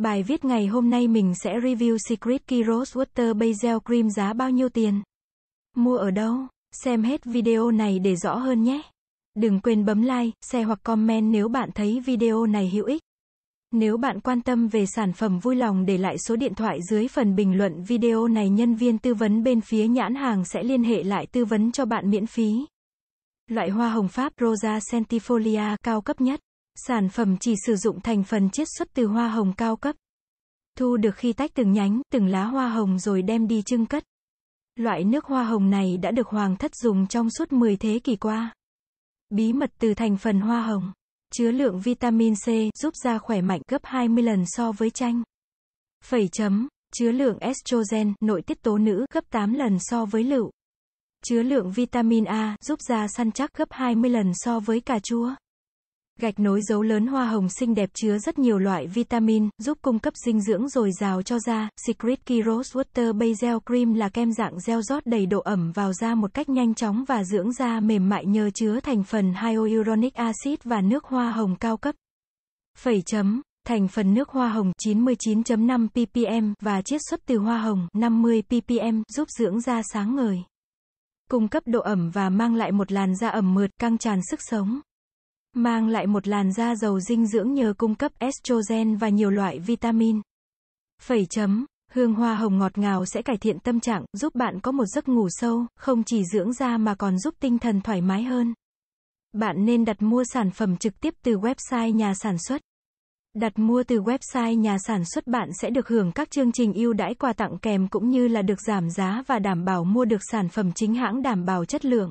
Bài viết ngày hôm nay mình sẽ review Secret Key Rose Water Basel Cream giá bao nhiêu tiền. Mua ở đâu? Xem hết video này để rõ hơn nhé. Đừng quên bấm like, share hoặc comment nếu bạn thấy video này hữu ích. Nếu bạn quan tâm về sản phẩm vui lòng để lại số điện thoại dưới phần bình luận video này nhân viên tư vấn bên phía nhãn hàng sẽ liên hệ lại tư vấn cho bạn miễn phí. Loại hoa hồng Pháp Rosa centifolia cao cấp nhất. Sản phẩm chỉ sử dụng thành phần chiết xuất từ hoa hồng cao cấp. Thu được khi tách từng nhánh, từng lá hoa hồng rồi đem đi trưng cất. Loại nước hoa hồng này đã được hoàng thất dùng trong suốt 10 thế kỷ qua. Bí mật từ thành phần hoa hồng. Chứa lượng vitamin C giúp da khỏe mạnh gấp 20 lần so với chanh. Phẩy chấm. Chứa lượng estrogen, nội tiết tố nữ, gấp 8 lần so với lựu. Chứa lượng vitamin A giúp da săn chắc gấp 20 lần so với cà chua. Gạch nối dấu lớn hoa hồng xinh đẹp chứa rất nhiều loại vitamin, giúp cung cấp dinh dưỡng dồi dào cho da. Secret key rose Water Bay Gel Cream là kem dạng gel rót đầy độ ẩm vào da một cách nhanh chóng và dưỡng da mềm mại nhờ chứa thành phần hyaluronic acid và nước hoa hồng cao cấp. Phẩy chấm thành phần nước hoa hồng 99.5 ppm và chiết xuất từ hoa hồng 50 ppm giúp dưỡng da sáng ngời. Cung cấp độ ẩm và mang lại một làn da ẩm mượt, căng tràn sức sống mang lại một làn da giàu dinh dưỡng nhờ cung cấp estrogen và nhiều loại vitamin. Phẩy chấm, hương hoa hồng ngọt ngào sẽ cải thiện tâm trạng, giúp bạn có một giấc ngủ sâu, không chỉ dưỡng da mà còn giúp tinh thần thoải mái hơn. Bạn nên đặt mua sản phẩm trực tiếp từ website nhà sản xuất. Đặt mua từ website nhà sản xuất bạn sẽ được hưởng các chương trình ưu đãi quà tặng kèm cũng như là được giảm giá và đảm bảo mua được sản phẩm chính hãng đảm bảo chất lượng.